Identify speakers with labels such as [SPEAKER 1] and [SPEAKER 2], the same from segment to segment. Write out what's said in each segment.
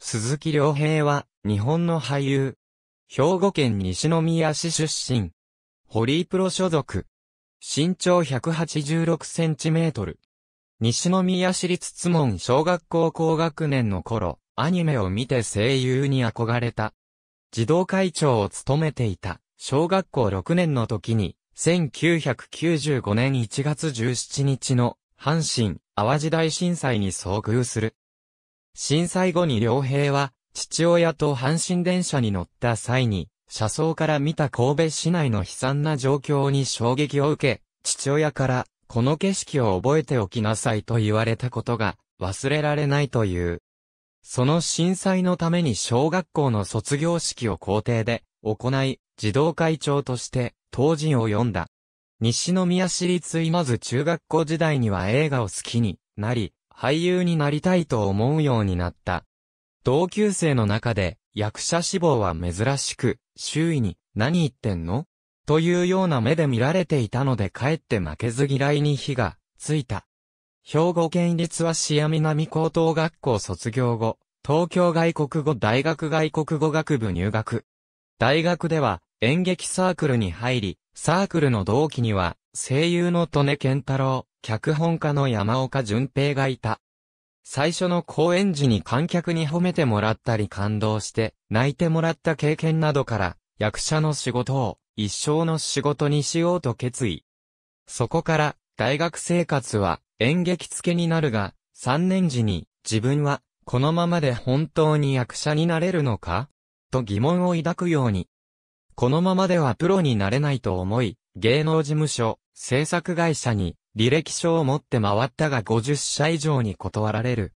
[SPEAKER 1] 鈴木良平は、日本の俳優。兵庫県西宮市出身。ホリープロ所属。身長186センチメートル。西宮市立津門小学校高学年の頃、アニメを見て声優に憧れた。児童会長を務めていた、小学校6年の時に、1995年1月17日の、阪神、淡路大震災に遭遇する。震災後に良平は、父親と阪神電車に乗った際に、車窓から見た神戸市内の悲惨な状況に衝撃を受け、父親から、この景色を覚えておきなさいと言われたことが、忘れられないという。その震災のために小学校の卒業式を校庭で行い、児童会長として当人を読んだ。西宮市立今津中学校時代には映画を好きになり、俳優になりたいと思うようになった。同級生の中で役者志望は珍しく、周囲に何言ってんのというような目で見られていたのでかえって負けず嫌いに火がついた。兵庫県立は市や南高等学校卒業後、東京外国語大学外国語学部入学。大学では演劇サークルに入り、サークルの同期には声優の利根健太郎、脚本家の山岡淳平がいた。最初の公演時に観客に褒めてもらったり感動して泣いてもらった経験などから役者の仕事を一生の仕事にしようと決意。そこから大学生活は演劇付けになるが3年時に自分はこのままで本当に役者になれるのかと疑問を抱くように。このままではプロになれないと思い芸能事務所制作会社に履歴書を持って回ったが50社以上に断られる。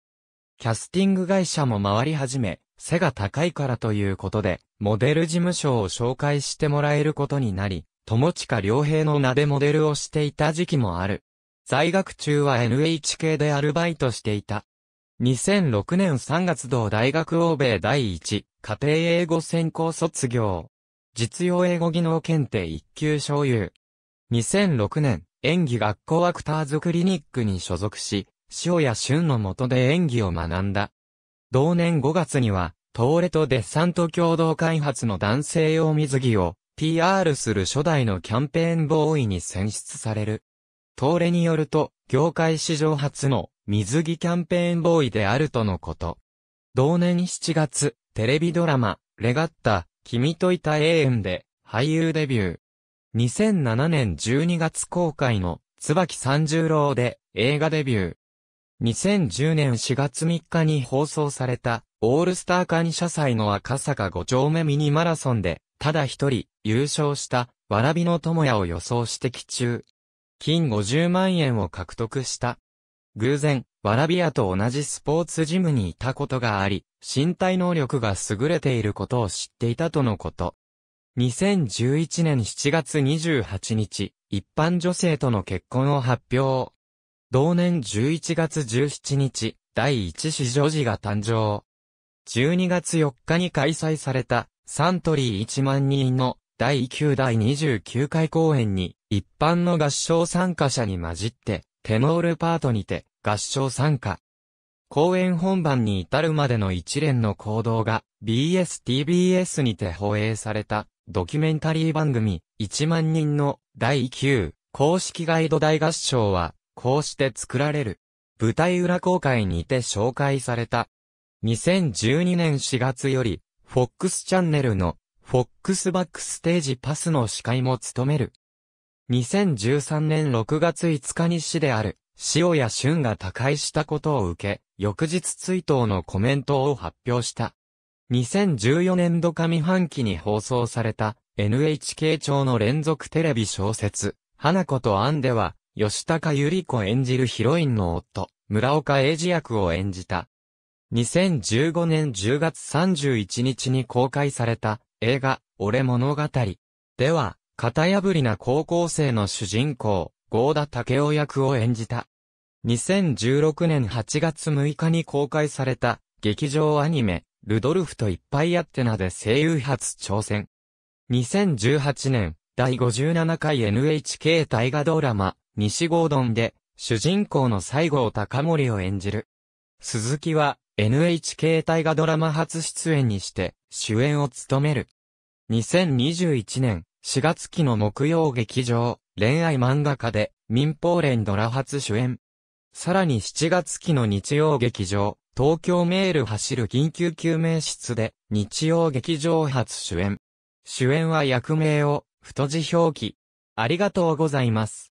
[SPEAKER 1] キャスティング会社も回り始め、背が高いからということで、モデル事務所を紹介してもらえることになり、友近良平の名でモデルをしていた時期もある。在学中は NHK でアルバイトしていた。2006年3月同大学欧米第一、家庭英語専攻卒業。実用英語技能検定一級所有。2006年、演技学校アクターズクリニックに所属し、塩谷俊の下で演技を学んだ。同年5月には、トーレとデッサント共同開発の男性用水着を PR する初代のキャンペーンボーイに選出される。トーレによると、業界史上初の水着キャンペーンボーイであるとのこと。同年7月、テレビドラマ、レガッタ、君といた永遠で、俳優デビュー。2007年12月公開の椿三十郎で映画デビュー。2010年4月3日に放送されたオールスター感謝祭の赤坂5丁目ミニマラソンでただ一人優勝したわらびの友やを予想して期中。金50万円を獲得した。偶然、わらび屋と同じスポーツジムにいたことがあり、身体能力が優れていることを知っていたとのこと。2011年7月28日、一般女性との結婚を発表。同年11月17日、第一子女児が誕生。12月4日に開催された、サントリー1万人の第9第29回公演に、一般の合唱参加者に混じって、テノールパートにて、合唱参加。公演本番に至るまでの一連の行動が、BSTBS にて放映された、ドキュメンタリー番組、1万人の第9公式ガイド大合唱は、こうして作られる。舞台裏公開にて紹介された。2012年4月より、FOX チャンネルの、FOX バックステージパスの司会も務める。2013年6月5日に市である、塩谷俊が他界したことを受け、翌日追悼のコメントを発表した。2014年度上半期に放送された NHK 庁の連続テレビ小説、花子とアンでは、吉高由里子演じるヒロインの夫、村岡英二役を演じた。2015年10月31日に公開された映画、俺物語。では、型破りな高校生の主人公、郷田武雄役を演じた。2016年8月6日に公開された劇場アニメ、ルドルフといっぱいあってなで声優初挑戦。2018年、第57回 NHK 大河ドラマ、西郷丼で、主人公の西郷隆盛を演じる。鈴木は、NHK 大河ドラマ初出演にして、主演を務める。2021年、4月期の木曜劇場、恋愛漫画家で、民放連ドラ初主演。さらに7月期の日曜劇場、東京メール走る緊急救命室で日曜劇場初主演。主演は役名を太字表記。ありがとうございます。